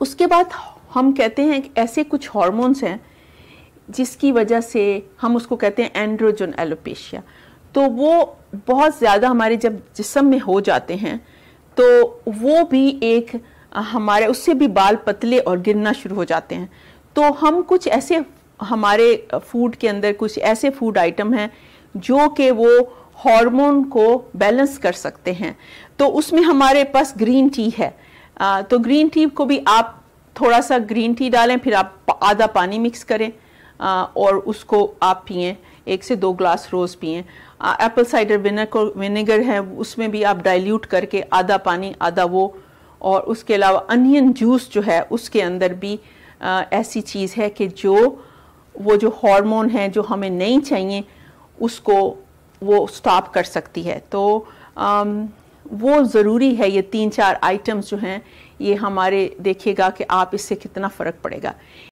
उसके बाद हम कहते हैं ऐसे कुछ हॉर्मोन्स हैं जिसकी वजह से हम उसको कहते हैं एंड्रोजन एलोपेशिया तो वो बहुत ज़्यादा हमारे जब जिसम में हो जाते हैं तो वो भी एक हमारे उससे भी बाल पतले और गिरना शुरू हो जाते हैं तो हम कुछ ऐसे हमारे फूड के अंदर कुछ ऐसे फूड आइटम हैं जो कि वो हार्मोन को बैलेंस कर सकते हैं तो उसमें हमारे पास ग्रीन टी है तो ग्रीन टी को भी आप थोड़ा सा ग्रीन टी डालें फिर आप आधा पानी मिक्स करें आ, और उसको आप पिए एक से दो ग्लास रोज़ पिए एप्पल साइडर विनेगर विनेगर है उसमें भी आप डाइल्यूट करके आधा पानी आधा वो और उसके अलावा अनियन जूस जो है उसके अंदर भी आ, ऐसी चीज़ है कि जो वो जो हार्मोन है जो हमें नहीं चाहिए उसको वो स्टॉप कर सकती है तो आ, वो ज़रूरी है ये तीन चार आइटम्स जो हैं ये हमारे देखिएगा कि आप इससे कितना फ़र्क पड़ेगा